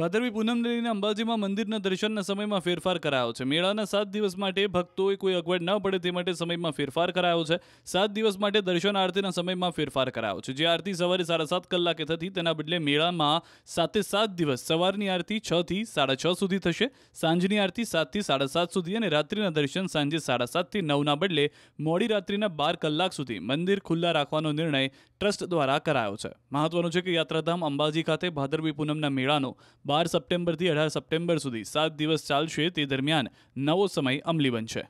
ભાદરવી પૂનમને લઈને અંબાજીમાં મંદિરના દર્શનના સમયમાં ફેરફાર કરાયો છે મેળાના સાત દિવસ માટે ભક્તોએ કોઈ અગવડ ન પડે તે માટે સમયમાં ફેરફાર કરાયો છે સાત દિવસ માટે દર્શન આરતીના સમયમાં ફેરફાર કરાયો છે જે આરતી સવારે સાડા સાત કલાકે થતી તેના બદલે મેળામાં સાતે સાત દિવસ સવારની આરતી છ થી સાડા છ સુધી થશે સાંજની આરતી સાતથી સાડા સાત સુધી અને રાત્રિના દર્શન સાંજે સાડા સાતથી નવના બદલે મોડી રાત્રિના બાર કલાક સુધી મંદિર ખુલ્લા રાખવાનો નિર્ણય ટ્રસ્ટ દ્વારા કરાયો છે મહત્વનું છે કે યાત્રાધામ અંબાજી ખાતે ભાદરવી પૂનમના મેળાનો બાર સપ્ટેમ્બરથી અઢાર સપ્ટેમ્બર સુધી સાત દિવસ ચાલશે તે દરમિયાન નવો સમય અમલી બનશે